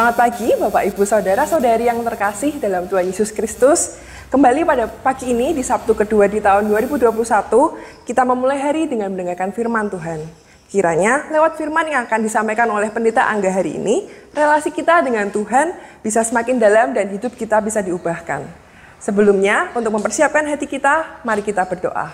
Selamat pagi Bapak Ibu Saudara Saudari yang terkasih dalam Tuhan Yesus Kristus. Kembali pada pagi ini di Sabtu kedua di tahun 2021, kita memulai hari dengan mendengarkan firman Tuhan. Kiranya lewat firman yang akan disampaikan oleh pendeta Angga hari ini, relasi kita dengan Tuhan bisa semakin dalam dan hidup kita bisa diubahkan. Sebelumnya, untuk mempersiapkan hati kita, mari kita berdoa.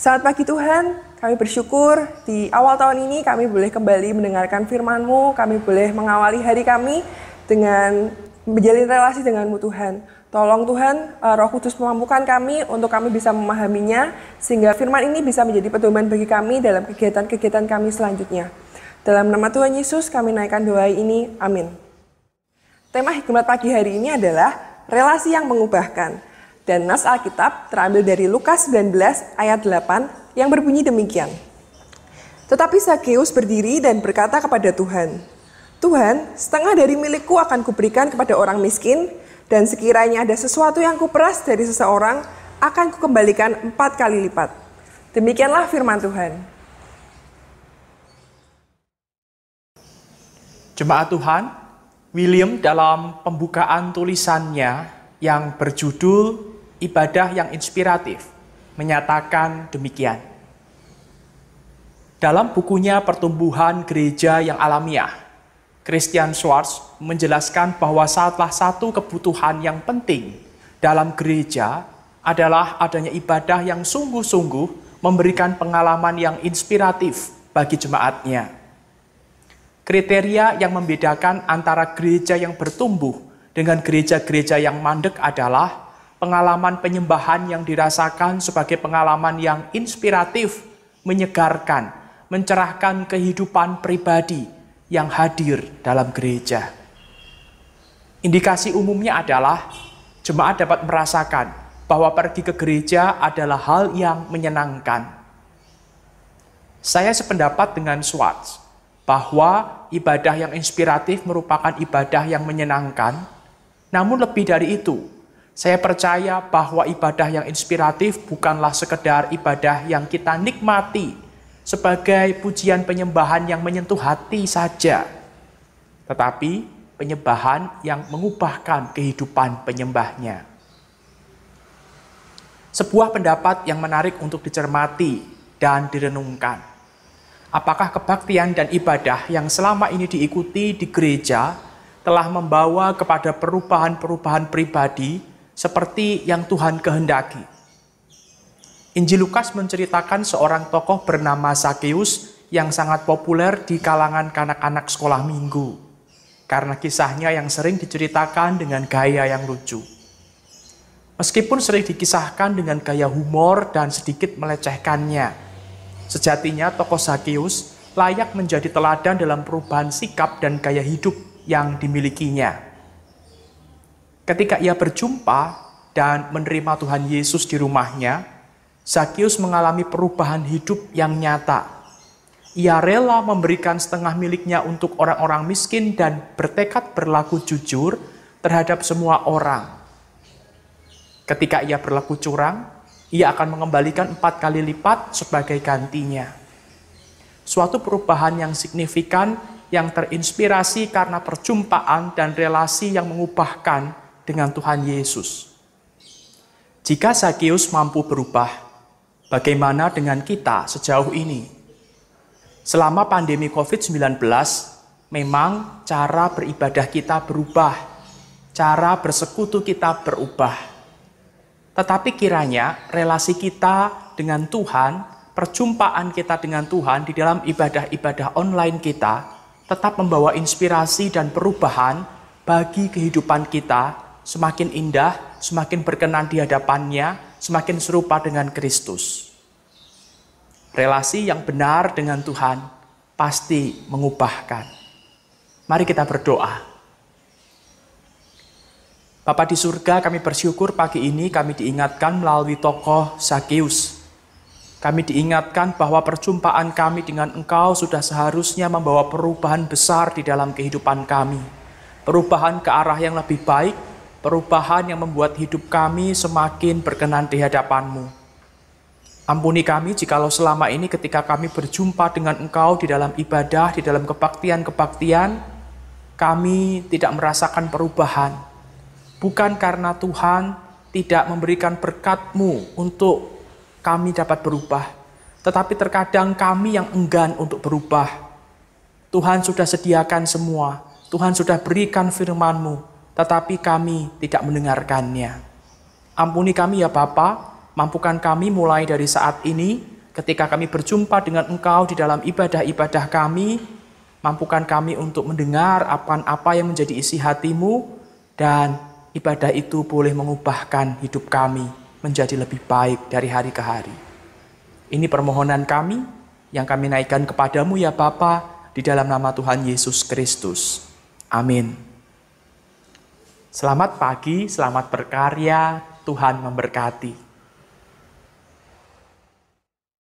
Saat pagi Tuhan, kami bersyukur di awal tahun ini kami boleh kembali mendengarkan firman-Mu, kami boleh mengawali hari kami dengan menjalin relasi denganmu Tuhan. Tolong Tuhan, eh, Roh Kudus memampukan kami untuk kami bisa memahaminya, sehingga firman ini bisa menjadi pedoman bagi kami dalam kegiatan-kegiatan kami selanjutnya. Dalam nama Tuhan Yesus kami naikkan doa ini, amin. Tema hikmat pagi hari ini adalah relasi yang mengubahkan. Dan nas Alkitab terambil dari Lukas 19 ayat 8 yang berbunyi demikian. Tetapi Sakeus berdiri dan berkata kepada Tuhan, Tuhan, setengah dari milikku akan kuberikan kepada orang miskin, dan sekiranya ada sesuatu yang kuperas dari seseorang, akan kukembalikan empat kali lipat. Demikianlah firman Tuhan. Jemaat Tuhan, William dalam pembukaan tulisannya yang berjudul Ibadah yang Inspiratif menyatakan demikian. Dalam bukunya Pertumbuhan Gereja yang Alamiah, Christian Schwartz menjelaskan bahwa salah satu kebutuhan yang penting dalam gereja adalah adanya ibadah yang sungguh-sungguh memberikan pengalaman yang inspiratif bagi jemaatnya. Kriteria yang membedakan antara gereja yang bertumbuh dengan gereja-gereja yang mandek adalah pengalaman penyembahan yang dirasakan sebagai pengalaman yang inspiratif, menyegarkan, mencerahkan kehidupan pribadi yang hadir dalam gereja. Indikasi umumnya adalah jemaat dapat merasakan bahwa pergi ke gereja adalah hal yang menyenangkan. Saya sependapat dengan Swartz bahwa ibadah yang inspiratif merupakan ibadah yang menyenangkan, namun lebih dari itu, saya percaya bahwa ibadah yang inspiratif bukanlah sekedar ibadah yang kita nikmati sebagai pujian penyembahan yang menyentuh hati saja, tetapi penyembahan yang mengubahkan kehidupan penyembahnya. Sebuah pendapat yang menarik untuk dicermati dan direnungkan. Apakah kebaktian dan ibadah yang selama ini diikuti di gereja telah membawa kepada perubahan-perubahan pribadi seperti yang Tuhan kehendaki. Injil Lukas menceritakan seorang tokoh bernama Sakeus yang sangat populer di kalangan kanak-kanak sekolah minggu karena kisahnya yang sering diceritakan dengan gaya yang lucu. Meskipun sering dikisahkan dengan gaya humor dan sedikit melecehkannya, sejatinya tokoh Sakeus layak menjadi teladan dalam perubahan sikap dan gaya hidup yang dimilikinya. Ketika ia berjumpa dan menerima Tuhan Yesus di rumahnya, Zakius mengalami perubahan hidup yang nyata. Ia rela memberikan setengah miliknya untuk orang-orang miskin dan bertekad berlaku jujur terhadap semua orang. Ketika ia berlaku curang, ia akan mengembalikan empat kali lipat sebagai gantinya. Suatu perubahan yang signifikan yang terinspirasi karena perjumpaan dan relasi yang mengubahkan dengan Tuhan Yesus. Jika Zacchaeus mampu berubah, bagaimana dengan kita sejauh ini? Selama pandemi COVID-19, memang cara beribadah kita berubah, cara bersekutu kita berubah. Tetapi kiranya relasi kita dengan Tuhan, perjumpaan kita dengan Tuhan di dalam ibadah-ibadah online kita tetap membawa inspirasi dan perubahan bagi kehidupan kita semakin indah, semakin berkenan di hadapannya, semakin serupa dengan Kristus. Relasi yang benar dengan Tuhan pasti mengubahkan. Mari kita berdoa. Bapak di surga, kami bersyukur pagi ini kami diingatkan melalui tokoh Sakius. Kami diingatkan bahwa perjumpaan kami dengan Engkau sudah seharusnya membawa perubahan besar di dalam kehidupan kami. Perubahan ke arah yang lebih baik, perubahan yang membuat hidup kami semakin berkenan di hadapanMu. Ampuni kami jikalau selama ini ketika kami berjumpa dengan Engkau di dalam ibadah, di dalam kebaktian-kebaktian, kami tidak merasakan perubahan. Bukan karena Tuhan tidak memberikan berkatMu untuk kami dapat berubah, tetapi terkadang kami yang enggan untuk berubah. Tuhan sudah sediakan semua, Tuhan sudah berikan firman-Mu, tetapi kami tidak mendengarkannya. Ampuni kami ya Bapa, mampukan kami mulai dari saat ini ketika kami berjumpa dengan Engkau di dalam ibadah-ibadah kami, mampukan kami untuk mendengar apa-apa yang menjadi isi hatimu dan ibadah itu boleh mengubahkan hidup kami menjadi lebih baik dari hari ke hari. Ini permohonan kami yang kami naikkan kepadamu ya Bapa di dalam nama Tuhan Yesus Kristus. Amin. Selamat pagi, selamat berkarya, Tuhan memberkati.